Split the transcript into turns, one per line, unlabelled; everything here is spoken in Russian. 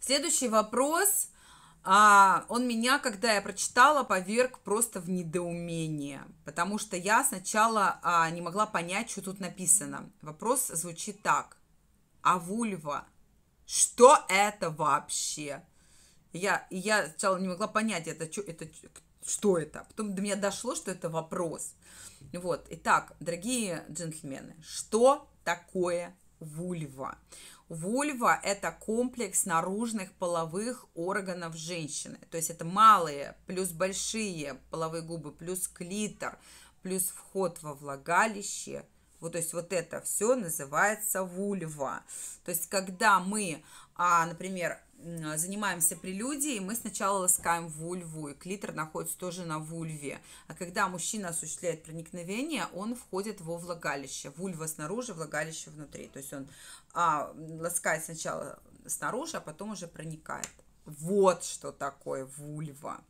Следующий вопрос. А, он меня, когда я прочитала, поверг просто в недоумение, потому что я сначала а, не могла понять, что тут написано. Вопрос звучит так. А вульва? Что это вообще? Я, я сначала не могла понять, это, что это, что это. Потом до меня дошло, что это вопрос. Вот, итак, дорогие джентльмены, что такое вульва? Вульва – это комплекс наружных половых органов женщины. То есть это малые плюс большие половые губы, плюс клитор, плюс вход во влагалище – вот, то есть вот это все называется вульва. То есть когда мы, а, например, занимаемся прелюдией, мы сначала ласкаем вульву, и клитор находится тоже на вульве. А когда мужчина осуществляет проникновение, он входит во влагалище. Вульва снаружи, влагалище внутри. То есть он а, ласкает сначала снаружи, а потом уже проникает. Вот что такое вульва.